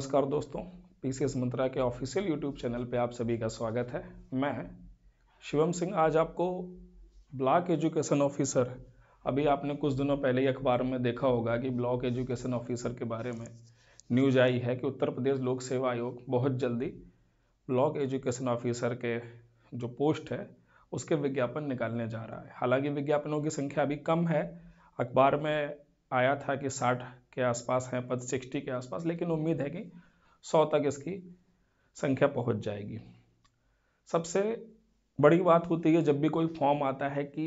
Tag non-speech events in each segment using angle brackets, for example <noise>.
नमस्कार दोस्तों पीसीएस मंत्रा के ऑफिशियल यूट्यूब चैनल पे आप सभी का स्वागत है मैं शिवम सिंह आज आपको ब्लॉक एजुकेशन ऑफिसर अभी आपने कुछ दिनों पहले ही अखबार में देखा होगा कि ब्लॉक एजुकेशन ऑफिसर के बारे में न्यूज आई है कि उत्तर प्रदेश लोक सेवा आयोग बहुत जल्दी ब्लॉक एजुकेशन ऑफिसर के जो पोस्ट है उसके विज्ञापन निकालने जा रहा है हालांकि विज्ञापनों की संख्या अभी कम है अखबार में आया था कि 60 के आसपास है पद 60 के आसपास लेकिन उम्मीद है कि 100 तक इसकी संख्या पहुंच जाएगी सबसे बड़ी बात होती है जब भी कोई फॉर्म आता है कि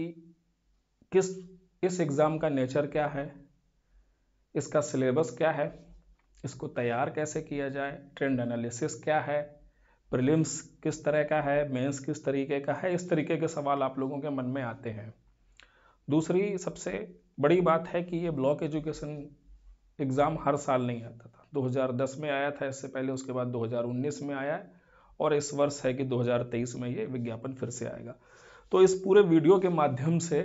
किस इस एग्ज़ाम का नेचर क्या है इसका सिलेबस क्या है इसको तैयार कैसे किया जाए ट्रेंड एनालिसिस क्या है प्रिलिम्स किस तरह का है मेंस किस तरीके का है इस तरीके के सवाल आप लोगों के मन में आते हैं दूसरी सबसे बड़ी बात है कि ये ब्लॉक एजुकेशन एग्ज़ाम हर साल नहीं आता था 2010 में आया था इससे पहले उसके बाद 2019 में आया है और इस वर्ष है कि 2023 में ये विज्ञापन फिर से आएगा तो इस पूरे वीडियो के माध्यम से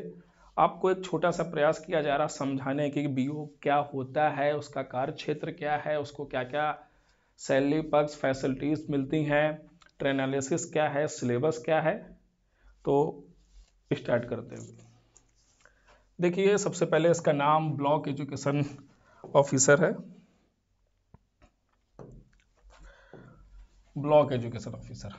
आपको एक छोटा सा प्रयास किया जा रहा समझाने की बी ओ क्या होता है उसका कार्य क्षेत्र क्या है उसको क्या क्या सैलरी पक्स फैसिलिटीज़ मिलती हैं ट्रेनालिसिस क्या है सिलेबस क्या है तो स्टार्ट करते हुए देखिए सबसे पहले इसका नाम ब्लॉक एजुकेशन ऑफिसर है ब्लॉक एजुकेशन ऑफिसर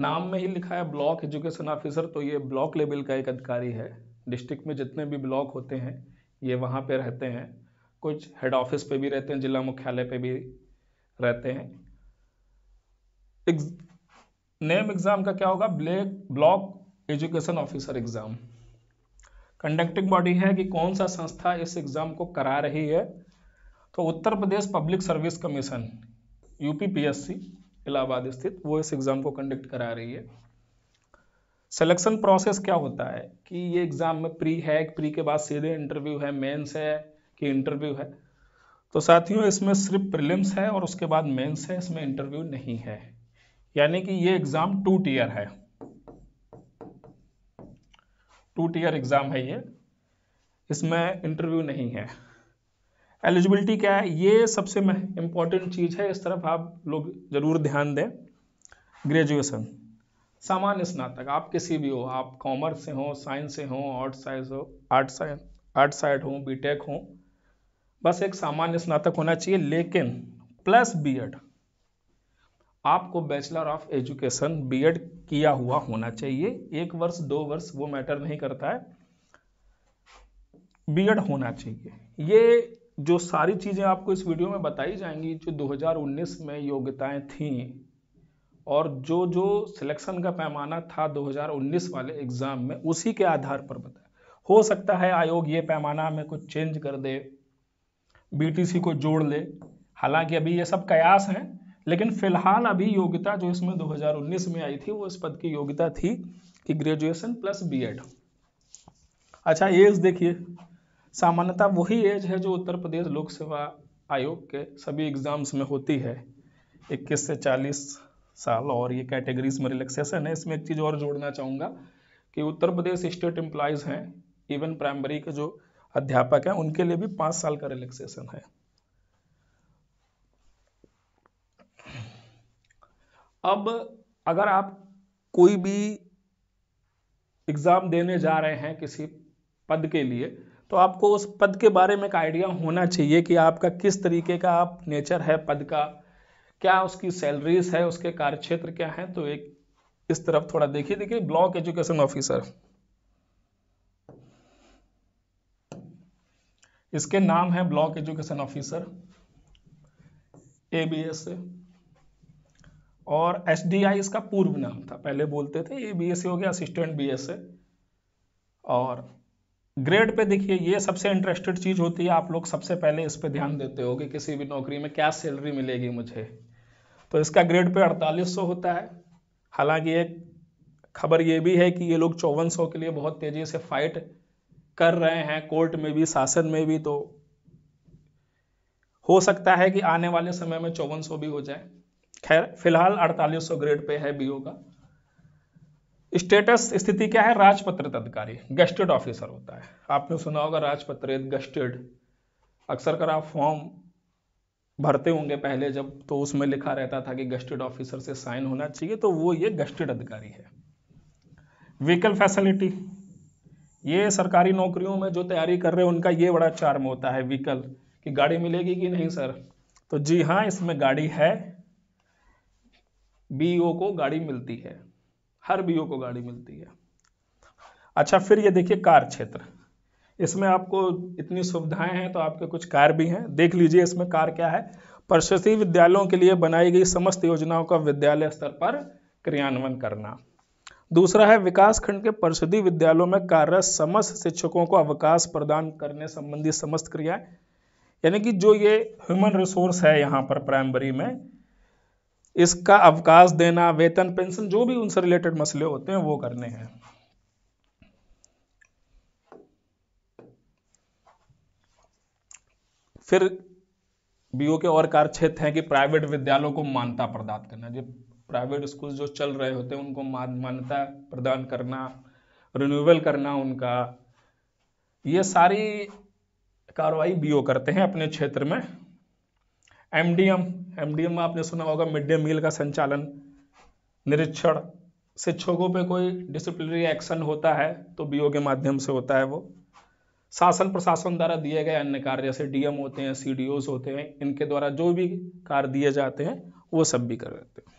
नाम में ही लिखा है ब्लॉक एजुकेशन ऑफिसर तो ये ब्लॉक लेवल का एक अधिकारी है डिस्ट्रिक्ट में जितने भी ब्लॉक होते हैं ये वहाँ पे रहते हैं कुछ हेड ऑफिस पे भी रहते हैं जिला मुख्यालय पे भी रहते हैं नेम एग्ज़ाम का क्या होगा black block education officer exam conducting body है कि कौन सा संस्था इस एग्ज़ाम को करा रही है तो Uttar Pradesh public service commission UPPSC Allahabad स्थित वो इस एग्ज़ाम को कंडक्ट करा रही है सिलेक्शन प्रोसेस क्या होता है कि ये एग्ज़ाम में प्री है प्री के बाद सीधे इंटरव्यू है मेंस है कि इंटरव्यू है तो साथियों इसमें सिर्फ प्रिलिम्स है और उसके बाद मेंस है इसमें इंटरव्यू नहीं है यानी कि ये एग्ज़ाम टू टीयर है टू टीयर एग्ज़ाम है ये इसमें इंटरव्यू नहीं है एलिजिबिलिटी क्या है ये सबसे इंपॉर्टेंट चीज़ है इस तरफ आप लोग ज़रूर ध्यान दें ग्रेजुएशन सामान्य स्नातक आप किसी भी हो आप कॉमर्स से हो साइंस से हो आर्ट साइंस हो आर्ट साइंस आर्ट साइड हो बीटेक हो बस एक सामान्य स्नातक होना चाहिए लेकिन प्लस बीएड आपको बैचलर ऑफ एजुकेशन बीएड किया हुआ होना चाहिए एक वर्ष दो वर्ष वो मैटर नहीं करता है बीएड होना चाहिए ये जो सारी चीज़ें आपको इस वीडियो में बताई जाएंगी जो 2019 में योग्यताएं थीं और जो जो सिलेक्शन का पैमाना था 2019 वाले एग्ज़ाम में उसी के आधार पर बताया हो सकता है आयोग ये पैमाना में कुछ चेंज कर दे बीटीसी को जोड़ ले हालांकि अभी ये सब कयास हैं लेकिन फिलहाल अभी योग्यता जो इसमें 2019 में आई थी वो इस पद की योग्यता थी कि ग्रेजुएशन प्लस एड अच्छा एज देखिए सामान्यता वही एज है जो उत्तर प्रदेश लोक सेवा आयोग के सभी एग्जाम्स में होती है इक्कीस से चालीस साल और ये कैटेगरीज में रिलैक्सेशन है इसमें एक चीज़ और जोड़ना चाहूँगा कि उत्तर प्रदेश स्टेट एम्प्लॉयज़ हैं इवन प्राइमरी के जो अध्यापक हैं उनके लिए भी पाँच साल का रिलैक्सेशन है अब अगर आप कोई भी एग्ज़ाम देने जा रहे हैं किसी पद के लिए तो आपको उस पद के बारे में एक आइडिया होना चाहिए कि आपका किस तरीके का आप नेचर है पद का क्या उसकी सैलरीज है उसके कार्यक्षेत्र क्या है तो एक इस तरफ थोड़ा देखिए देखिए ब्लॉक एजुकेशन ऑफिसर इसके नाम है ब्लॉक एजुकेशन ऑफिसर एबीएस और एस इसका पूर्व नाम था पहले बोलते थे ये बी e हो गया असिस्टेंट बी e। और ग्रेड पे देखिए ये सबसे इंटरेस्टेड चीज़ होती है आप लोग सबसे पहले इस पे ध्यान देते हो कि किसी भी नौकरी में क्या सैलरी मिलेगी मुझे तो इसका ग्रेड पे 4800 होता है हालांकि एक खबर ये भी है कि ये लोग चौवन के लिए बहुत तेज़ी से फाइट कर रहे हैं कोर्ट में भी शासन में भी तो हो सकता है कि आने वाले समय में चौवन भी हो जाए खैर फिलहाल 4800 ग्रेड पे है बीओ का स्टेटस स्थिति क्या है राजपत्रित अधिकारी गस्टेड ऑफिसर होता है आपने सुना होगा राजपत्रित गेस्टेड अक्सर कर आप फॉर्म भरते होंगे पहले जब तो उसमें लिखा रहता था कि गस्टेड ऑफिसर से साइन होना चाहिए तो वो ये गस्टेड अधिकारी है व्हीकल फैसिलिटी ये सरकारी नौकरियों में जो तैयारी कर रहे हैं उनका ये बड़ा चार्म होता है व्हीकल कि गाड़ी मिलेगी कि नहीं सर तो जी हाँ इसमें गाड़ी है बीईओ को गाड़ी मिलती है हर बीओ को गाड़ी मिलती है अच्छा फिर ये देखिए कार क्षेत्र इसमें आपको इतनी सुविधाएं हैं तो आपके कुछ कार भी हैं देख लीजिए इसमें कार क्या है प्रशासकीय विद्यालयों के लिए बनाई गई समस्त योजनाओं का विद्यालय स्तर पर क्रियान्वयन करना दूसरा है विकास खंड के परिषदीय विद्यालयों में कार्यरत समस्त शिक्षकों को अवकाश प्रदान करने संबंधी समस्त क्रियाएं यानी कि जो ये ह्यूमन रिसोर्स है यहाँ पर प्राइमरी में इसका अवकाश देना वेतन पेंशन जो भी उनसे रिलेटेड मसले होते हैं वो करने हैं फिर बीओ के और कार्य क्षेत्र हैं कि प्राइवेट विद्यालयों को मान्यता प्रदान करना जो प्राइवेट स्कूल जो चल रहे होते हैं उनको मान्यता प्रदान करना रिन्यूअल करना उनका ये सारी कार्रवाई बीओ करते हैं अपने क्षेत्र में एमडीएम एमडीएम आपने सुना होगा मिड डे मील का संचालन निरीक्षण शिक्षकों पे कोई डिसिप्लिनरी एक्शन होता है तो बीओ के माध्यम से होता है वो शासन प्रशासन द्वारा दिए गए अन्य कार्य जैसे डीएम होते हैं सी होते हैं इनके द्वारा जो भी कार्य दिए जाते हैं वो सब भी कर देते हैं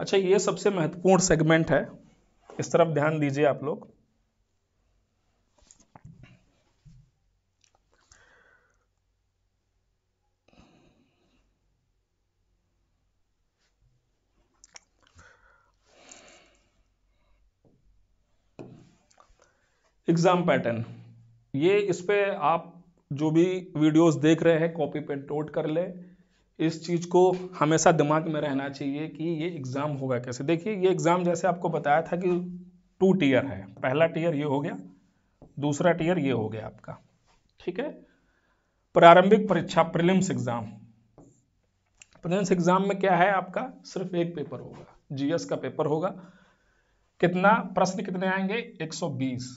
अच्छा ये सबसे महत्वपूर्ण सेगमेंट है इस तरफ ध्यान दीजिए आप लोग एग्ज़ाम पैटर्न ये इस पर आप जो भी वीडियोस देख रहे हैं कॉपी पे नोट कर ले इस चीज़ को हमेशा दिमाग में रहना चाहिए कि ये एग्ज़ाम होगा कैसे देखिए ये एग्ज़ाम जैसे आपको बताया था कि टू टीयर है पहला टीयर ये हो गया दूसरा टीयर ये हो गया आपका ठीक है प्रारंभिक परीक्षा प्रिलिम्स एग्ज़ाम प्रिलिम्स एग्ज़ाम में क्या है आपका सिर्फ एक पेपर होगा जीएस का पेपर होगा कितना प्रश्न कितने आएंगे 120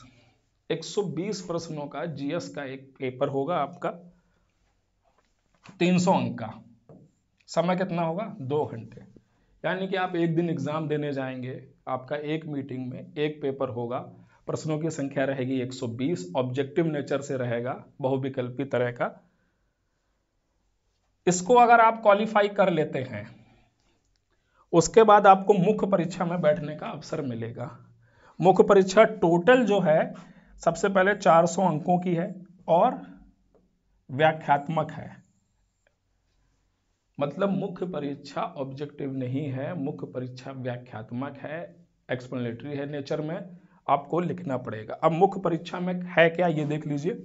120 प्रश्नों का जीएस का एक पेपर होगा आपका 300 अंक का समय कितना होगा दो घंटे यानी कि आप एक दिन एग्जाम देने जाएंगे आपका एक मीटिंग में एक पेपर होगा प्रश्नों की संख्या रहेगी 120 ऑब्जेक्टिव नेचर से रहेगा बहुविकल्पी तरह का इसको अगर आप क्वालिफाई कर लेते हैं उसके बाद आपको मुख्य परीक्षा में बैठने का अवसर मिलेगा मुख्य परीक्षा टोटल जो है सबसे पहले 400 अंकों की है और व्याख्यात्मक है मतलब मुख्य परीक्षा ऑब्जेक्टिव नहीं है मुख्य परीक्षा व्याख्यात्मक है एक्सप्लेनेटरी है नेचर में आपको लिखना पड़ेगा अब मुख्य परीक्षा में है क्या ये देख लीजिए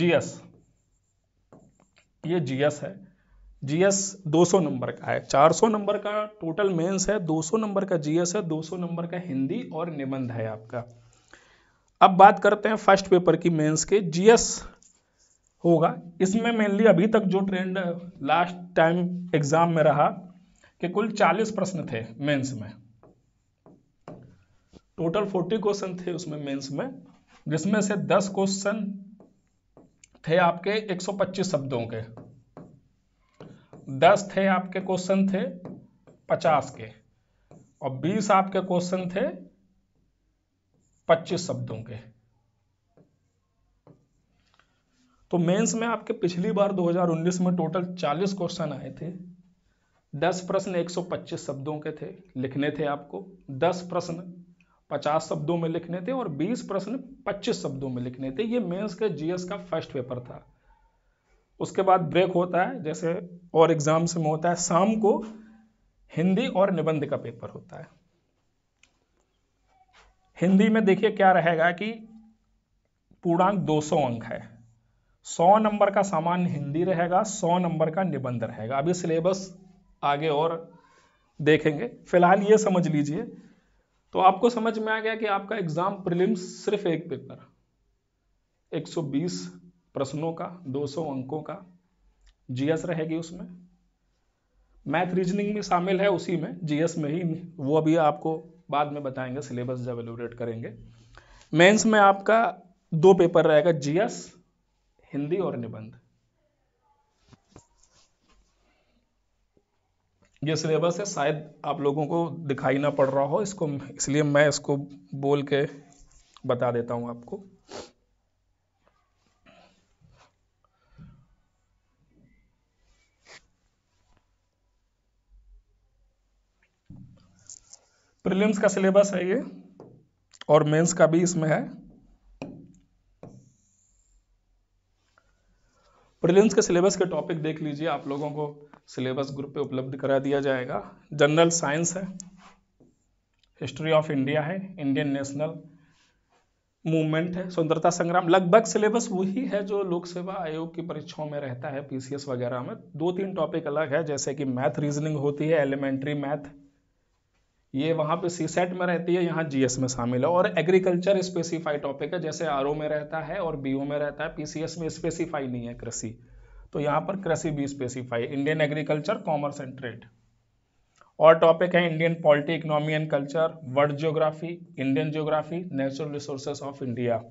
जीएस ये जीएस है जीएस 200 नंबर का है 400 नंबर का टोटल मेंस है 200 नंबर का जीएस है 200 नंबर का हिंदी और निबंध है आपका अब बात करते हैं फर्स्ट पेपर की मेंस के जीएस होगा इसमें मेनली अभी तक जो ट्रेंड लास्ट टाइम एग्जाम में रहा कि कुल 40 प्रश्न थे मेंस में टोटल 40 क्वेश्चन थे उसमें मेंस में जिसमें से 10 क्वेश्चन थे आपके 125 शब्दों के 10 थे आपके क्वेश्चन थे 50 के और 20 आपके क्वेश्चन थे पच्चीस शब्दों के तो मेंस में आपके पिछली बार 2019 में टोटल 40 क्वेश्चन आए थे 10 प्रश्न 125 शब्दों के थे लिखने थे आपको 10 प्रश्न 50 शब्दों में लिखने थे और 20 प्रश्न 25 शब्दों में लिखने थे ये मेंस के जीएस का फर्स्ट पेपर था उसके बाद ब्रेक होता है जैसे और एग्जाम्स में होता है शाम को हिंदी और निबंध का पेपर होता है हिंदी में देखिए क्या रहेगा कि पूर्णांक 200 अंक है 100 नंबर का सामान्य हिंदी रहेगा 100 नंबर का निबंध रहेगा अभी सिलेबस आगे और देखेंगे फिलहाल ये समझ लीजिए तो आपको समझ में आ गया कि आपका एग्जाम प्रिलिम्स सिर्फ एक पेपर 120 प्रश्नों का 200 अंकों का जीएस रहेगी उसमें मैथ रीजनिंग में शामिल है उसी में जीएस में ही वो अभी आपको बाद में बताएंगे सिलेबस जब एलोरेट करेंगे मेंस में आपका दो पेपर रहेगा जीएस हिंदी और निबंध ये सिलेबस है शायद आप लोगों को दिखाई ना पड़ रहा हो इसको इसलिए मैं इसको बोल के बता देता हूं आपको प्रीलिम्स का सिलेबस है ये और मेंस का भी इसमें है प्रीलिम्स के सिलेबस के टॉपिक देख लीजिए आप लोगों को सिलेबस ग्रुप पे उपलब्ध करा दिया जाएगा जनरल साइंस है हिस्ट्री ऑफ इंडिया है इंडियन नेशनल मूवमेंट है स्वतंत्रता संग्राम लगभग सिलेबस वही है जो लोक सेवा आयोग की परीक्षाओं में रहता है पीसीएस वगैरह में दो तीन टॉपिक अलग है जैसे कि मैथ रीजनिंग होती है एलिमेंट्री मैथ ये वहाँ पे सी सेट में रहती है यहाँ जीएस में शामिल है और एग्रीकल्चर स्पेसिफाई टॉपिक है जैसे आर में रहता है और बी में रहता है पीसीएस में स्पेसिफाई नहीं है कृषि तो यहाँ पर कृषि भी specify Indian agriculture commerce and trade और टॉपिक है Indian polity economy and culture world geography Indian geography natural resources of India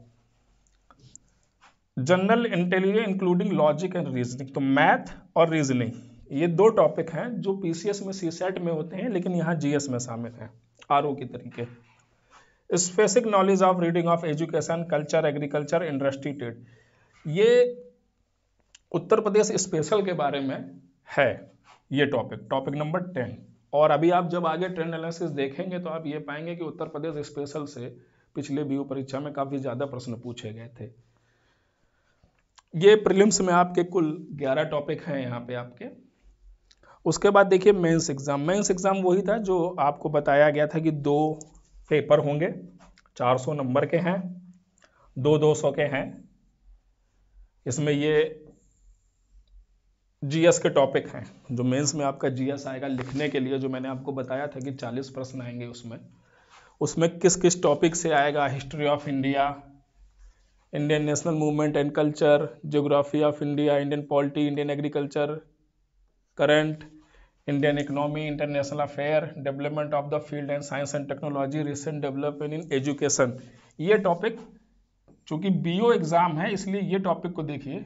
general intelligence including logic and reasoning तो मैथ और रीजनिंग ये दो टॉपिक हैं जो पीसीएस में सीसेट में होते हैं लेकिन यहाँ जीएस में शामिल हैं आर के तरीके specific knowledge of reading of education culture agriculture industry trade ये उत्तर प्रदेश स्पेशल के बारे में है ये टॉपिक टॉपिक नंबर टेन और अभी आप जब आगे ट्रेंड एनालिसिस देखेंगे तो आप ये पाएंगे कि उत्तर प्रदेश स्पेशल से पिछले बी परीक्षा में काफ़ी ज़्यादा प्रश्न पूछे गए थे ये प्रीलिम्स में आपके कुल 11 टॉपिक हैं यहाँ पे आपके उसके बाद देखिए मेंस एग्ज़ाम मेंस एग्ज़ाम वही था जो आपको बताया गया था कि दो पेपर होंगे 400 नंबर के हैं दो दो सौ के हैं इसमें ये जीएस के टॉपिक हैं जो मेंस में आपका जीएस आएगा लिखने के लिए जो मैंने आपको बताया था कि 40 प्रश्न आएंगे उसमें उसमें किस किस टॉपिक से आएगा history of India Indian national movement and culture geography of India Indian polity Indian agriculture current Indian economy international affair development of the field and science and technology recent development in education ये topic चूंकि BO exam है इसलिए ये topic को देखिए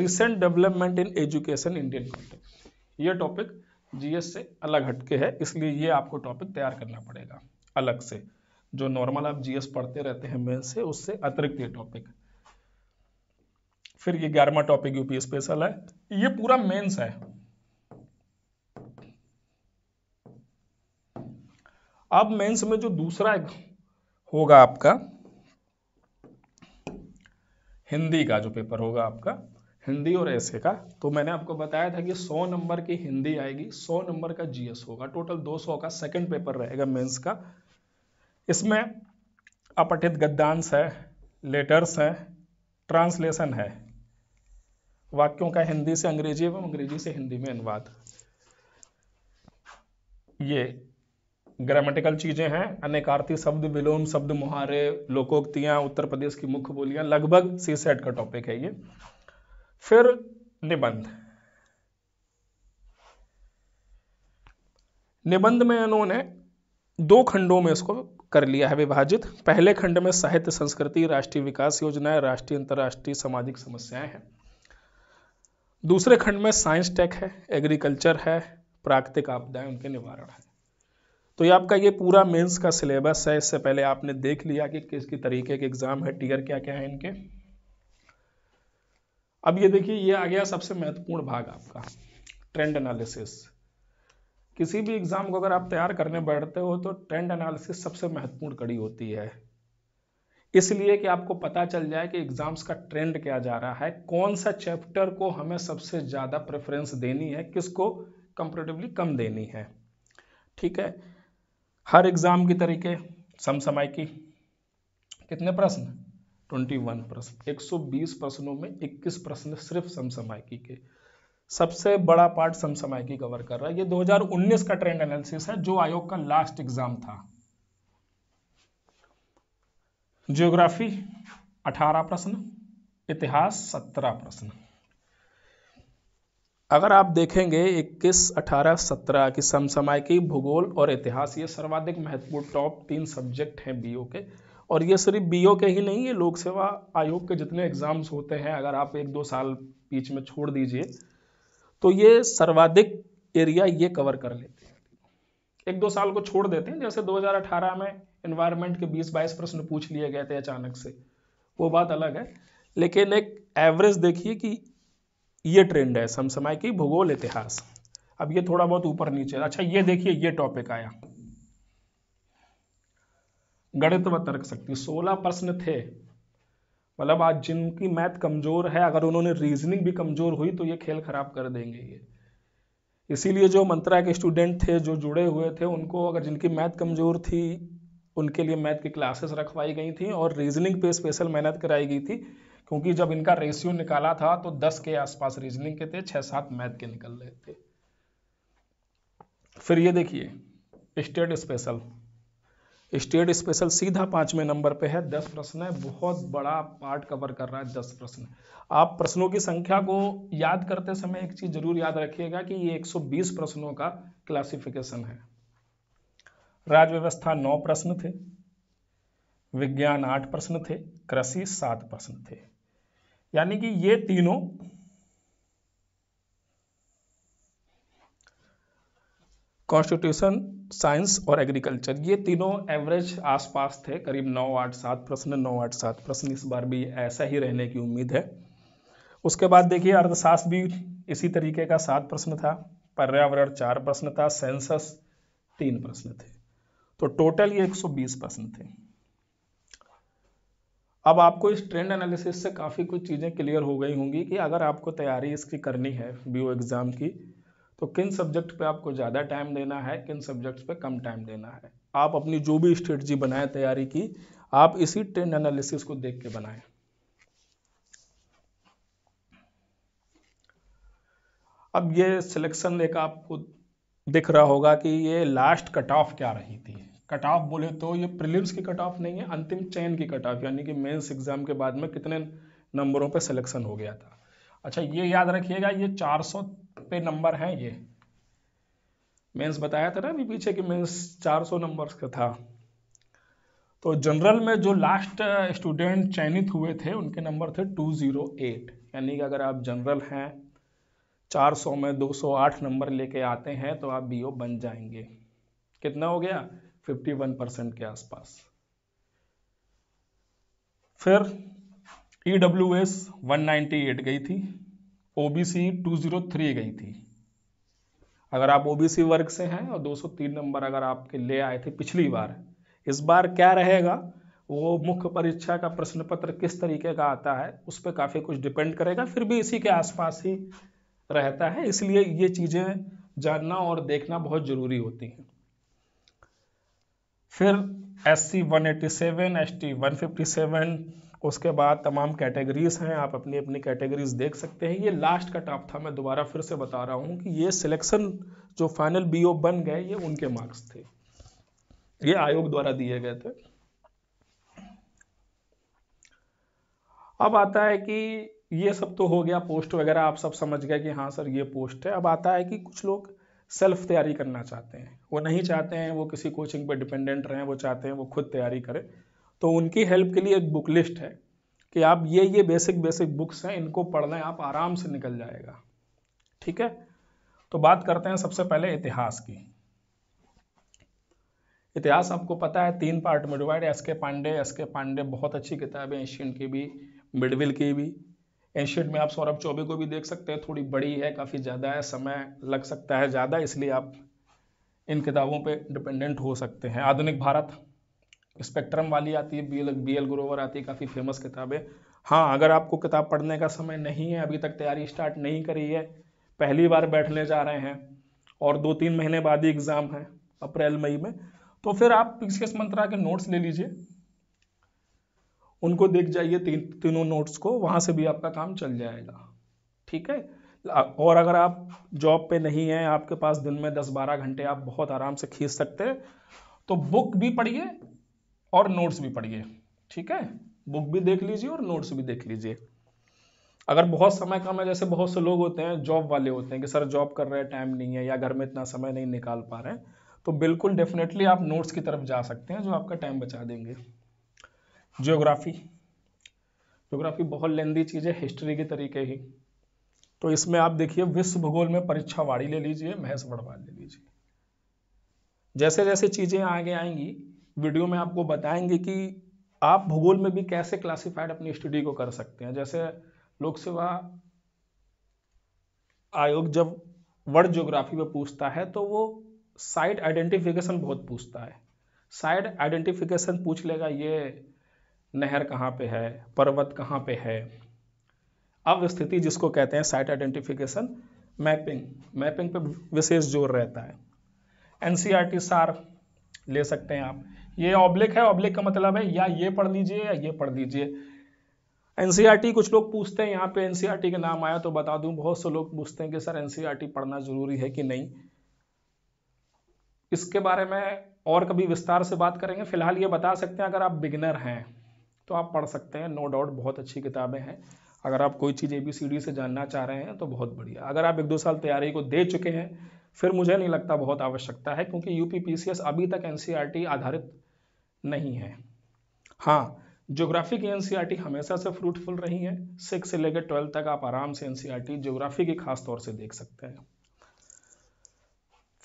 recent development in education Indian context ये topic GS से अलग हटके है इसलिए ये आपको टॉपिक तैयार करना पड़ेगा अलग से जो नॉर्मल आप जीएस पढ़ते रहते हैं मेन से उससे अतिरिक्त ये टॉपिक फिर ये ग्यारहवा टॉपिक यूपी स्पेशल है ये पूरा मेंस है अब मेंस में जो दूसरा होगा आपका हिंदी का जो पेपर होगा आपका हिंदी और ऐसे का तो मैंने आपको बताया था कि 100 नंबर की हिंदी आएगी 100 नंबर का जीएस होगा टोटल 200 का सेकंड पेपर रहेगा मेंस का इसमें अपठित गद्यांश है लेटर्स हैं ट्रांसलेशन है वाक्यों का हिंदी से अंग्रेजी एवं अंग्रेजी से हिंदी में अनुवाद ये ग्रामेटिकल चीज़ें हैं अनेकार्थी शब्द विलोम शब्द मुहारे लोकोक्तियां उत्तर प्रदेश की मुख्य बोलियां लगभग सी सेट का टॉपिक है ये फिर निबंध निबंध में इन्होंने दो खंडों में इसको कर लिया है विभाजित पहले खंड में साहित्य संस्कृति राष्ट्रीय विकास योजनाएं राष्ट्रीय अंतर्राष्ट्रीय सामाजिक समस्याएं हैं दूसरे खंड में साइंस टेक है एग्रीकल्चर है प्राकृतिक आपदाएं उनके निवारण है तो ये आपका ये पूरा मेंस का सिलेबस है इससे पहले आपने देख लिया कि किस की तरीके के एग्ज़ाम है टीयर क्या क्या है इनके अब ये देखिए ये आ गया सबसे महत्वपूर्ण भाग आपका ट्रेंड एनालिसिस किसी भी एग्ज़ाम को अगर आप तैयार करने बैठते हो तो ट्रेंड एनालिसिस सबसे महत्वपूर्ण कड़ी होती है इसलिए कि आपको पता चल जाए कि एग्ज़ाम्स का ट्रेंड क्या जा रहा है कौन सा चैप्टर को हमें सबसे ज़्यादा प्रेफरेंस देनी है किसको कंपेरेटिवली कम देनी है ठीक है हर एग्जाम की तरीके समसमय की कितने प्रश्न 21 प्रश्न 120 प्रश्नों में 21 प्रश्न सिर्फ समसमायकी के सबसे बड़ा पार्ट समसमायकी कवर कर रहा है ये 2019 का ट्रेंड एनालिसिस है जो आयोग का लास्ट एग्जाम था ज्योग्राफी 18 प्रश्न इतिहास 17 प्रश्न अगर आप देखेंगे 21, 18, 17 की समसमाय की भूगोल और इतिहास ये सर्वाधिक महत्वपूर्ण टॉप तीन सब्जेक्ट हैं बीओ के और ये सिर्फ बीओ के ही नहीं है लोक सेवा आयोग के जितने एग्ज़ाम्स होते हैं अगर आप एक दो साल बीच में छोड़ दीजिए तो ये सर्वाधिक एरिया ये कवर कर लेते हैं एक दो साल को छोड़ देते हैं जैसे 2018 में इन्वायरमेंट के 20-22 प्रश्न पूछ लिए गए थे अचानक से वो बात अलग है लेकिन एक एवरेज देखिए कि ये ट्रेंड है समसमय की भूगोल इतिहास अब ये थोड़ा बहुत ऊपर नीचे अच्छा ये देखिए ये टॉपिक आया गणित व तर्क शक्ति सोलह प्रश्न थे मतलब आज जिनकी मैथ कमजोर है अगर उन्होंने रीजनिंग भी कमजोर हुई तो ये खेल खराब कर देंगे ये इसीलिए जो मंत्रा के स्टूडेंट थे जो जुड़े हुए थे उनको अगर जिनकी मैथ कमजोर थी उनके लिए मैथ की क्लासेस रखवाई गई थी और रीजनिंग पे स्पेशल मेहनत कराई गई थी क्योंकि जब इनका रेशियो निकाला था तो 10 के आसपास रीजनिंग के थे छह सात मैथ के निकल रहे थे फिर ये देखिए स्टेट स्पेशल स्टेट स्पेशल सीधा पांचवें नंबर पे है दस प्रश्न है बहुत बड़ा पार्ट कवर कर रहा है दस प्रश्न आप प्रश्नों की संख्या को याद करते समय एक चीज जरूर याद रखिएगा कि ये 120 प्रश्नों का क्लासिफिकेशन है राज्य व्यवस्था नौ प्रश्न थे विज्ञान आठ प्रश्न थे कृषि सात प्रश्न थे यानी कि ये तीनों कॉन्स्टिट्यूशन साइंस और एग्रीकल्चर ये तीनों एवरेज आसपास थे करीब नौ आठ सात प्रश्न नौ आठ सात प्रश्न इस बार भी ऐसा ही रहने की उम्मीद है उसके बाद देखिए अर्थशास्त्र भी इसी तरीके का सात प्रश्न था पर्यावरण चार प्रश्न था सेंसस तीन प्रश्न थे तो टोटल ये 120 प्रश्न थे अब आपको इस ट्रेंड एनालिसिस से काफ़ी कुछ चीज़ें क्लियर हो गई होंगी कि अगर आपको तैयारी इसकी करनी है बी एग्ज़ाम की तो किन सब्जेक्ट पे आपको ज़्यादा टाइम देना है किन सब्जेक्ट्स पे कम टाइम देना है आप अपनी जो भी स्ट्रेटजी बनाएं तैयारी की आप इसी ट्रेंड एनालिसिस को देख के बनाएं अब ये सिलेक्शन एक आपको दिख रहा होगा कि ये लास्ट कट ऑफ क्या रही थी कट ऑफ बोले तो ये प्रिलिम्स की कट ऑफ नहीं है अंतिम चयन की कट ऑफ यानी कि मेंस एग्जाम के बाद में कितने नंबरों पे सिलेक्शन हो गया था अच्छा ये याद रखिएगा ये 400 पे नंबर हैं ये मेंस बताया था ना अभी पीछे कि मेंस 400 नंबर्स का था तो जनरल में जो लास्ट स्टूडेंट चयनित हुए थे उनके नंबर थे 208 यानी कि अगर आप जनरल हैं 400 में 208 नंबर लेके आते हैं तो आप बीओ बन जाएंगे कितना हो गया 51 परसेंट के आसपास फिर ई डब्ल्यू एस वन गई थी ओबीसी 203 गई थी अगर आप ओबीसी वर्ग से हैं और 203 नंबर अगर आपके ले आए थे पिछली बार इस बार क्या रहेगा वो मुख्य परीक्षा का प्रश्न पत्र किस तरीके का आता है उस पर काफ़ी कुछ डिपेंड करेगा फिर भी इसी के आसपास ही रहता है इसलिए ये चीज़ें जानना और देखना बहुत ज़रूरी होती हैं फिर S C one eighty seven S T one fifty seven उसके बाद तमाम कैटेगरीज हैं आप अपनी अपनी कैटेगरीज देख सकते हैं ये लास्ट का टॉप था मैं दोबारा फिर से बता रहा हूँ कि ये सिलेक्शन जो फाइनल ओ बन गए ये उनके मार्क्स थे ये आयोग द्वारा दिए गए थे अब आता है कि ये सब तो हो गया पोस्ट वगैरह आप सब समझ गए कि हाँ सर ये पोस्ट है अब आता है कि कुछ लोग सेल्फ तैयारी करना चाहते हैं वो नहीं चाहते हैं वो किसी कोचिंग पर डिपेंडेंट रहें वो चाहते हैं वो खुद तैयारी करें तो उनकी हेल्प के लिए एक बुक लिस्ट है कि आप ये ये बेसिक बेसिक बुक्स हैं इनको पढ़ लें आप आराम से निकल जाएगा ठीक है तो बात करते हैं सबसे पहले इतिहास की इतिहास आपको पता है तीन पार्ट में डिवाइड एस के पांडे एस के पांडे बहुत अच्छी किताब है एशियन की भी मिडविल की भी एशियड में आप सौरभ चौबे को भी देख सकते हैं थोड़ी बड़ी है काफ़ी ज़्यादा है समय लग सकता है ज़्यादा इसलिए आप इन किताबों पे डिपेंडेंट हो सकते हैं आधुनिक भारत स्पेक्ट्रम वाली आती है B L B L Grover आती है काफ़ी फेमस किताबें हाँ अगर आपको किताब पढ़ने का समय नहीं है अभी तक तैयारी स्टार्ट नहीं करी है पहली बार बैठने जा रहे हैं और दो तीन महीने बाद ही एग्ज़ाम है अप्रैल मई में तो फिर आप पिक्स मंत्रा के नोट्स ले लीजिए उनको देख जाइए तीन तीनों नोट्स को वहाँ से भी आपका काम चल जाएगा ठीक है और अगर आप जॉब पे नहीं हैं आपके पास दिन में 10-12 घंटे आप बहुत आराम से खींच सकते हैं तो बुक भी पढ़िए और नोट्स भी पढ़िए ठीक है बुक भी देख लीजिए और नोट्स भी देख लीजिए अगर बहुत समय कम है जैसे बहुत से लोग होते हैं जॉब वाले होते हैं कि सर जॉब कर रहे हैं टाइम नहीं है या घर में इतना समय नहीं निकाल पा रहे हैं तो बिल्कुल डेफिनेटली आप नोट्स की तरफ जा सकते हैं जो आपका टाइम बचा देंगे जियोग्राफी जियोग्राफी बहुत लेंदी चीज़ है हिस्ट्री के तरीके ही तो इसमें आप देखिए विश्व भूगोल में परीक्षा वाड़ी ले लीजिए महस बड़वाल ले लीजिए जैसे जैसे चीज़ें आगे आएंगी वीडियो में आपको बताएंगे कि आप भूगोल में भी कैसे क्लासिफाइड अपनी स्टडी को कर सकते हैं जैसे लोक सेवा आयोग जब वर्ड ज्योग्राफी में पूछता है तो वो साइट आइडेंटिफिकेशन बहुत पूछता है साइड आइडेंटिफिकेशन पूछ लेगा ये नहर कहाँ पे है पर्वत कहाँ पे है अब स्थिति जिसको कहते हैं साइट आइडेंटिफिकेशन मैपिंग मैपिंग पे विशेष जोर रहता है एन सी आर टी सार ले सकते हैं आप ये ऑब्लिक है ऑब्लिक का मतलब है या ये पढ़ लीजिए या ये पढ़ लीजिए एन e कुछ लोग पूछते हैं यहाँ पे एनसीईआरटी e का नाम आया तो बता दूँ बहुत से लोग पूछते हैं कि सर एन e पढ़ना जरूरी है कि नहीं इसके बारे में और कभी विस्तार से बात करेंगे फिलहाल ये बता सकते हैं अगर आप बिगनर हैं तो आप पढ़ सकते हैं नो डाउट बहुत अच्छी किताबें हैं अगर आप कोई चीज़ ए बी सी डी से जानना चाह रहे हैं तो बहुत बढ़िया अगर आप एक दो साल तैयारी को दे चुके हैं फिर मुझे नहीं लगता बहुत आवश्यकता है क्योंकि U P P C S अभी तक एन सी आर टी आधारित नहीं है हाँ ज्योग्राफी की टी e हमेशा से फ्रूटफुल रही है सिक्स से लेकर ट्वेल्थ तक आप आराम से N C R T geography की खास तौर से देख सकते हैं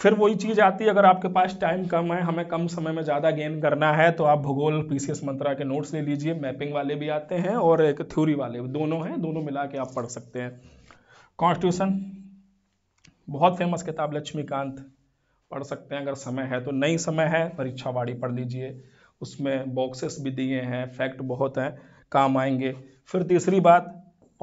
फिर वही चीज़ आती है अगर आपके पास टाइम कम है हमें कम समय में ज़्यादा गेन करना है तो आप भूगोल पीसीएस मंत्रा के नोट्स ले लीजिए मैपिंग वाले भी आते हैं और एक थ्योरी वाले दोनों हैं दोनों मिला के आप पढ़ सकते हैं कॉन्स्टिट्यूशन बहुत फेमस किताब लक्ष्मीकांत पढ़ सकते हैं अगर समय है तो नई समय है परीक्षावाड़ी पढ़ लीजिए उसमें बॉक्सेस भी दिए हैं फैक्ट बहुत हैं काम आएंगे फिर तीसरी बात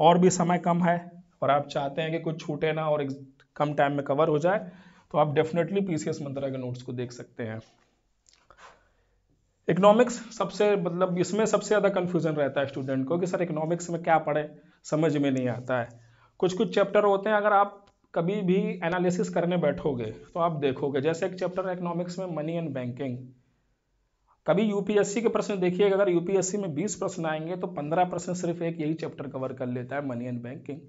और भी समय कम है और आप चाहते हैं कि कुछ छूटे ना और कम टाइम में कवर हो जाए तो आप डेफिनेटली पीसीएस मंत्रा के नोट्स को देख सकते हैं इकोनॉमिक्स सबसे मतलब इसमें सबसे ज़्यादा कन्फ्यूजन रहता है स्टूडेंट को कि सर इकोनॉमिक्स में क्या पढ़े समझ में नहीं आता है कुछ कुछ चैप्टर होते हैं अगर आप कभी भी एनालिसिस करने बैठोगे तो आप देखोगे जैसे एक चैप्टर है इकोनॉमिक्स में मनी एंड बैंकिंग कभी यूपीएससी के प्रश्न देखिए अगर यूपीएससी में 20 प्रश्न आएंगे तो 15 प्रश्न सिर्फ एक यही चैप्टर कवर कर लेता है money and banking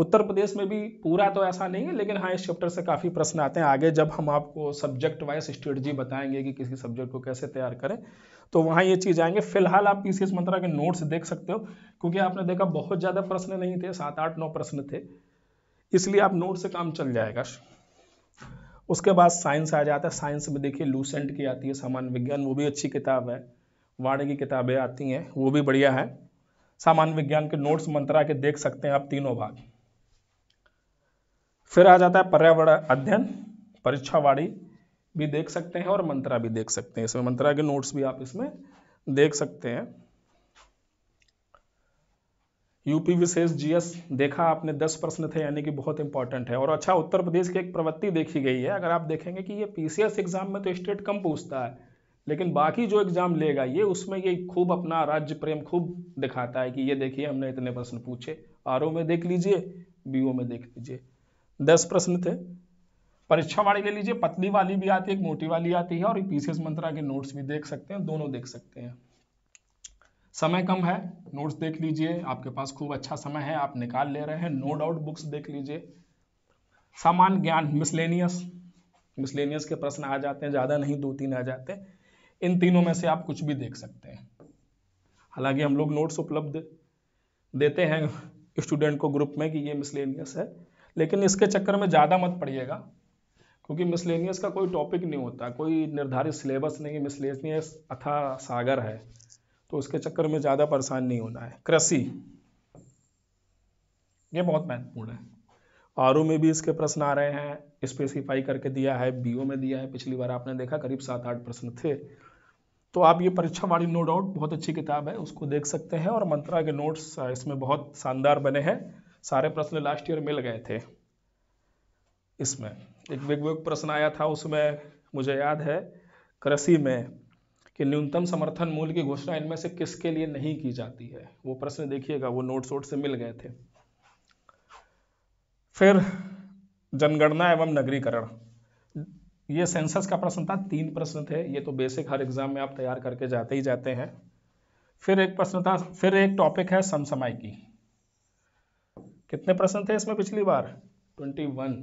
Uttar Pradesh में भी पूरा तो ऐसा नहीं है लेकिन हाँ इस चैप्टर से काफ़ी प्रश्न आते हैं आगे जब हम आपको सब्जेक्ट वाइज स्ट्रेटजी बताएंगे कि किसी सब्जेक्ट को कैसे तैयार करें तो वहाँ ये चीज़ आएंगे फिलहाल आप पी सी मंत्रा के नोट्स देख सकते हो क्योंकि आपने देखा बहुत ज़्यादा प्रश्न नहीं थे सात आठ नौ प्रश्न थे इसलिए आप नोट से काम चल जाएगा उसके बाद साइंस आ जाता है साइंस में देखिए लूसेंट की आती है सामान्य विज्ञान वो भी अच्छी किताब है वाणी की किताबें आती हैं वो भी बढ़िया है सामान्य विज्ञान के नोट्स मंत्रा के देख सकते हैं आप तीनों भाग फिर आ जाता है पर्यावरण अध्ययन परीक्षावाड़ी भी देख सकते हैं और मंत्रा भी देख सकते हैं इसमें मंत्रा के नोट्स भी आप इसमें देख सकते हैं यूपी विशेष जीएस देखा आपने दस प्रश्न थे यानी कि बहुत इंपॉर्टेंट है और अच्छा उत्तर प्रदेश की एक प्रवृत्ति देखी गई है अगर आप देखेंगे कि ये पीसीएस एग्जाम में तो स्टेट कम पूछता है लेकिन बाकी जो एग्जाम लेगा ये उसमें ये खूब अपना राज्य प्रेम खूब दिखाता है कि ये देखिए हमने इतने प्रश्न पूछे आर में देख लीजिए बी में देख लीजिए दस प्रश्न थे परीक्षा वाली ले लीजिए पतली वाली भी आती है एक मोटी वाली आती है और पीसीएस मंत्रा के नोट्स भी देख सकते हैं दोनों देख सकते हैं समय कम है नोट्स देख लीजिए आपके पास खूब अच्छा समय है आप निकाल ले रहे हैं नो डाउट बुक्स देख लीजिए सामान्य ज्ञान मिसलेनियस मिसलेनियस के प्रश्न आ जाते हैं ज़्यादा नहीं दो तीन आ जाते इन तीनों में से आप कुछ भी देख सकते हैं हालांकि हम लोग नोट्स उपलब्ध देते हैं स्टूडेंट को ग्रुप में कि ये मिसलेनियस है लेकिन इसके चक्कर में ज़्यादा मत पड़िएगा क्योंकि मिसलेनियस का कोई टॉपिक नहीं होता कोई निर्धारित सिलेबस नहीं है मिसलेनियस अथा सागर है तो उसके चक्कर में ज़्यादा परेशान नहीं होना है कृषि ये बहुत महत्वपूर्ण है आर में भी इसके प्रश्न आ रहे हैं स्पेसिफाई करके दिया है बी में दिया है पिछली बार आपने देखा करीब सात आठ प्रश्न थे तो आप ये परीक्षा वाली नो डाउट बहुत अच्छी किताब है उसको देख सकते हैं और मंत्रा के नोट्स इसमें बहुत शानदार बने हैं सारे प्रश्न लास्ट ईयर मिल गए थे इसमें एक विज्ञ प्रश्न आया था उसमें मुझे याद है कृषि में कि न्यूनतम समर्थन मूल्य की घोषणा इनमें से किसके लिए नहीं की जाती है वो प्रश्न देखिएगा वो नोट वोट से मिल गए थे फिर जनगणना एवं नगरीकरण ये सेंसस का प्रश्न था तीन प्रश्न थे ये तो बेसिक हर एग्जाम में आप तैयार करके जाते ही जाते हैं फिर एक प्रश्न था फिर एक टॉपिक है समसमाय की कितने प्रश्न थे इसमें पिछली बार ट्वेंटी वन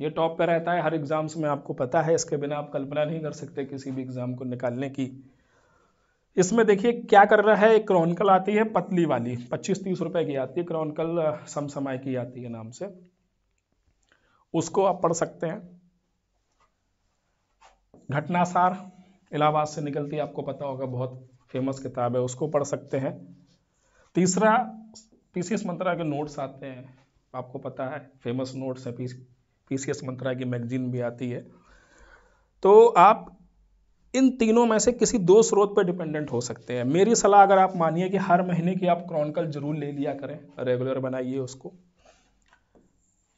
ये टॉप पे रहता है हर एग्ज़ाम्स में आपको पता है इसके बिना आप कल्पना नहीं कर सकते किसी भी एग्ज़ाम को निकालने की इसमें देखिए क्या कर रहा है एक क्रॉनकल आती है पतली वाली पच्चीस तीस रुपए की आती है क्रॉनकल समसमाय की आती है नाम से उसको आप पढ़ सकते हैं घटनासार इलाहाबाद से निकलती है आपको पता होगा बहुत फेमस किताब है उसको पढ़ सकते हैं तीसरा पीसीएस मंत्रा के नोट्स आते हैं आपको पता है फेमस नोट्स हैं पीसीएस मंत्रा की मैगजीन भी आती है तो आप इन तीनों में से किसी दो स्रोत पर डिपेंडेंट हो सकते हैं मेरी सलाह अगर आप मानिए कि हर महीने की आप क्रॉनिकल जरूर ले लिया करें रेगुलर बनाइए उसको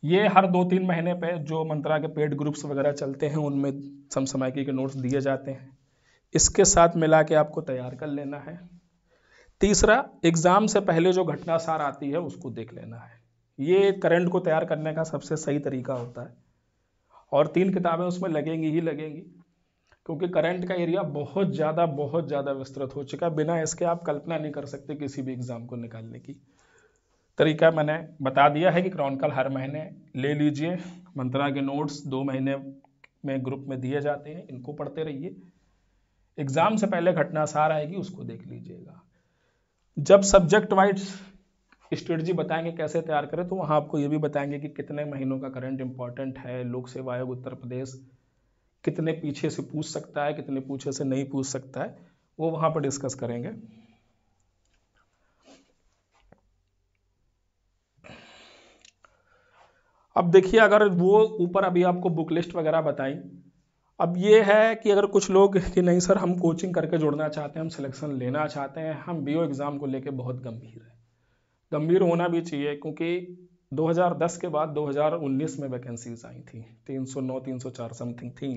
ये हर दो तीन महीने पे जो मंत्रा के पेड ग्रुप्स वगैरह चलते हैं उनमें समसमायकी के नोट्स दिए जाते हैं इसके साथ मिला के आपको तैयार कर लेना है तीसरा एग्ज़ाम से पहले जो घटना सार आती है उसको देख लेना है ये करंट को तैयार करने का सबसे सही तरीका होता है और तीन किताबें उसमें लगेंगी ही लगेंगी क्योंकि करंट का एरिया बहुत ज़्यादा बहुत ज़्यादा विस्तृत हो चुका है बिना इसके आप कल्पना नहीं कर सकते किसी भी एग्ज़ाम को निकालने की तरीका मैंने बता दिया है कि क्रॉनिकल हर महीने ले लीजिए मंत्रा के नोट्स दो महीने में ग्रुप में दिए जाते हैं इनको पढ़ते रहिए एग्ज़ाम से पहले घटना सार आएगी उसको देख लीजिएगा जब सब्जेक्ट वाइज स्ट्रेटजी बताएंगे कैसे तैयार करें तो वहाँ आपको ये भी बताएंगे कि कितने महीनों का करंट इंपॉर्टेंट है लोक सेवा आयोग उत्तर प्रदेश कितने पीछे से पूछ सकता है कितने पीछे से नहीं पूछ सकता है वो वहाँ पर डिस्कस करेंगे अब देखिए अगर वो ऊपर अभी आपको बुक लिस्ट वगैरह बताई अब ये है कि अगर कुछ लोग <laughs> कि नहीं सर हम कोचिंग करके जुड़ना चाहते हैं हम सिलेक्शन लेना चाहते हैं हम बी एग्ज़ाम को लेके बहुत गंभीर हैं गंभीर होना भी चाहिए क्योंकि 2010 के बाद 2019 में वैकेंसीज आई थी 309 304 समथिंग थी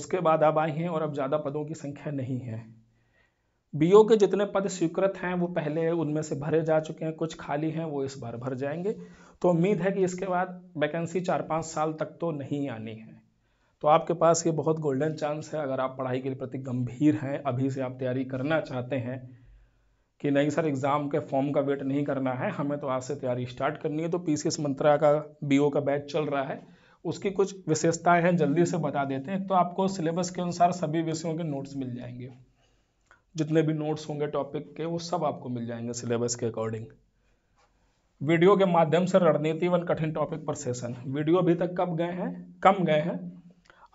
उसके बाद अब आई हैं और अब ज़्यादा पदों की संख्या नहीं है बी के जितने पद स्वीकृत हैं वो पहले उनमें से भरे जा चुके हैं कुछ खाली हैं वो इस बार भर जाएंगे तो उम्मीद है कि इसके बाद वैकेंसी चार पाँच साल तक तो नहीं आनी है तो आपके पास ये बहुत गोल्डन चांस है अगर आप पढ़ाई के प्रति गंभीर हैं अभी से आप तैयारी करना चाहते हैं कि नहीं सर एग्ज़ाम के फॉर्म का वेट नहीं करना है हमें तो आज से तैयारी स्टार्ट करनी है तो पी सी एस मंत्रा का बी ओ का बैच चल रहा है उसकी कुछ विशेषताएं हैं जल्दी से बता देते हैं तो आपको सिलेबस के अनुसार सभी विषयों के नोट्स मिल जाएंगे जितने भी नोट्स होंगे टॉपिक के वो सब आपको मिल जाएंगे सिलेबस के अकॉर्डिंग वीडियो के माध्यम से रणनीति वन कठिन टॉपिक पर सेशन वीडियो अभी तक कब गए हैं कम गए हैं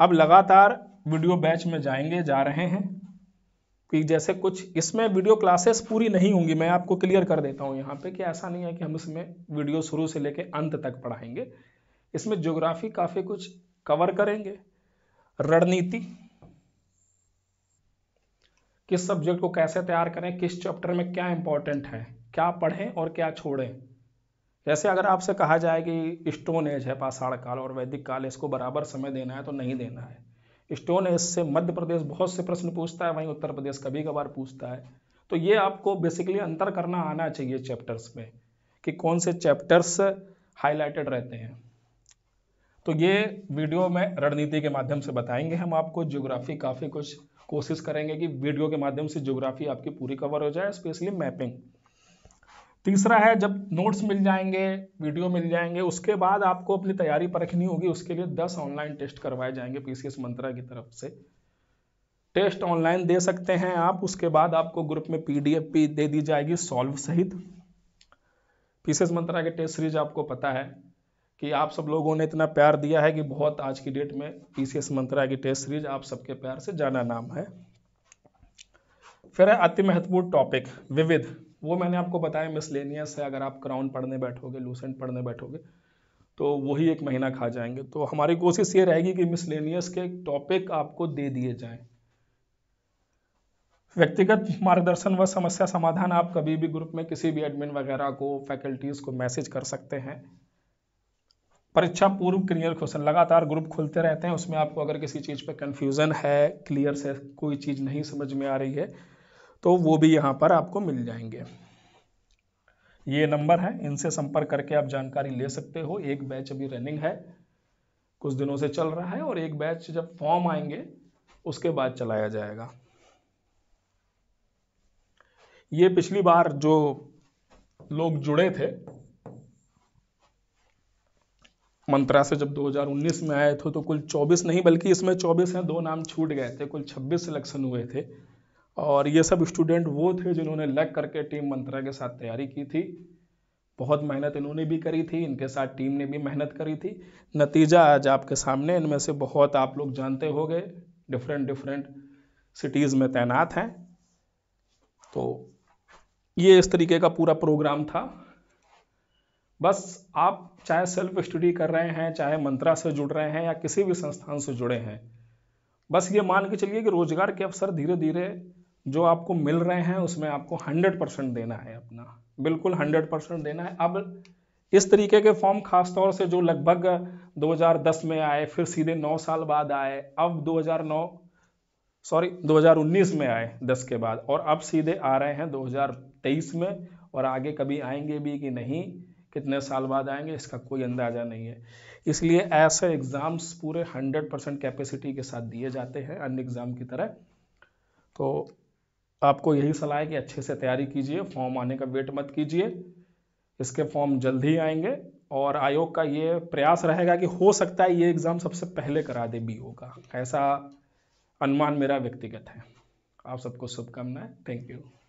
अब लगातार वीडियो बैच में जाएंगे जा रहे हैं कि जैसे कुछ इसमें वीडियो क्लासेस पूरी नहीं होंगी मैं आपको क्लियर कर देता हूँ यहाँ पे कि ऐसा नहीं है कि हम इसमें वीडियो शुरू से लेके अंत तक पढ़ाएंगे इसमें ज्योग्राफी काफ़ी कुछ कवर करेंगे रणनीति किस सब्जेक्ट को कैसे तैयार करें किस चैप्टर में क्या इंपॉर्टेंट है क्या पढ़ें और क्या छोड़ें जैसे अगर आपसे कहा जाए कि स्टोन एज है पाषाण काल और वैदिक काल इसको बराबर समय देना है तो नहीं देना है स्टोन एज से मध्य प्रदेश बहुत से प्रश्न पूछता है वहीं उत्तर प्रदेश कभी कभार पूछता है तो ये आपको बेसिकली अंतर करना आना चाहिए चैप्टर्स में कि कौन से चैप्टर्स हाईलाइटेड रहते हैं तो ये वीडियो में रणनीति के माध्यम से बताएंगे हम आपको ज्योग्राफी काफ़ी कुछ कोशिश करेंगे कि वीडियो के माध्यम से ज्योग्राफी आपकी पूरी कवर हो जाए स्पेशली मैपिंग तीसरा है जब नोट्स मिल जाएंगे वीडियो मिल जाएंगे उसके बाद आपको अपनी तैयारी परखनी होगी उसके लिए दस ऑनलाइन टेस्ट करवाए जाएंगे पीसीएस मंत्रा की तरफ से टेस्ट ऑनलाइन दे सकते हैं आप उसके बाद आपको ग्रुप में पीडीएफ भी दे दी जाएगी सॉल्व सहित पीसीएस मंत्रा के टेस्ट सीरीज आपको पता है कि आप सब लोगों ने इतना प्यार दिया है कि बहुत आज की डेट में पीसीएस मंत्रा की टेस्ट सीरीज आप सबके प्यार से जाना नाम है फिर है अति महत्वपूर्ण टॉपिक विविध वो मैंने आपको बताया मिसलेनियस है अगर आप क्राउन पढ़ने बैठोगे लूसेंट पढ़ने बैठोगे तो वही एक महीना खा जाएंगे तो हमारी कोशिश ये रहेगी कि मिसलेनियस के टॉपिक आपको दे दिए जाएं व्यक्तिगत मार्गदर्शन व समस्या समाधान आप कभी भी ग्रुप में किसी भी एडमिन वगैरह को फैकल्टीज़ को मैसेज कर सकते हैं परीक्षा पूर्व क्लियर क्वेश्चन लगातार ग्रुप खुलते रहते हैं उसमें आपको अगर किसी चीज़ पर कंफ्यूजन है क्लियर से कोई चीज़ नहीं समझ में आ रही है तो वो भी यहाँ पर आपको मिल जाएंगे ये नंबर है इनसे संपर्क करके आप जानकारी ले सकते हो एक बैच अभी रनिंग है कुछ दिनों से चल रहा है और एक बैच जब फॉर्म आएंगे उसके बाद चलाया जाएगा ये पिछली बार जो लोग जुड़े थे मंत्रा से जब 2019 में आए थे तो कुल 24 नहीं बल्कि इसमें 24 हैं दो नाम छूट गए थे कुल 26 सिलेक्शन हुए थे और ये सब स्टूडेंट वो थे जिन्होंने लग करके टीम मंत्रा के साथ तैयारी की थी बहुत मेहनत इन्होंने भी करी थी इनके साथ टीम ने भी मेहनत करी थी नतीजा आज आपके सामने इनमें से बहुत आप लोग जानते हो गए डिफरेंट डिफरेंट सिटीज़ में तैनात हैं तो ये इस तरीके का पूरा प्रोग्राम था बस आप चाहे सेल्फ स्टडी कर रहे हैं चाहे मंत्रा से जुड़ रहे हैं या किसी भी संस्थान से जुड़े हैं बस ये मान के चलिए कि रोजगार के अवसर धीरे धीरे जो आपको मिल रहे हैं उसमें आपको हंड्रेड परसेंट देना है अपना बिल्कुल हंड्रेड परसेंट देना है अब इस तरीके के फॉर्म खासतौर से जो लगभग 2010 में आए फिर सीधे 9 साल बाद आए अब 2009 सॉरी 2019 में आए 10 के बाद और अब सीधे आ रहे हैं 2023 में और आगे कभी आएंगे भी कि नहीं कितने साल बाद आएंगे इसका कोई अंदाज़ा नहीं है इसलिए ऐसे एग्ज़ाम्स पूरे 100 परसेंट कैपेसिटी के साथ दिए जाते हैं अन्य एग्ज़ाम की तरह तो आपको यही सलाह है कि अच्छे से तैयारी कीजिए फॉर्म आने का वेट मत कीजिए इसके फॉर्म जल्द ही आएंगे और आयोग का ये प्रयास रहेगा कि हो सकता है ये एग्ज़ाम सबसे पहले करा दे बी का ऐसा अनुमान मेरा व्यक्तिगत है आप सबको शुभकामनाएं थैंक यू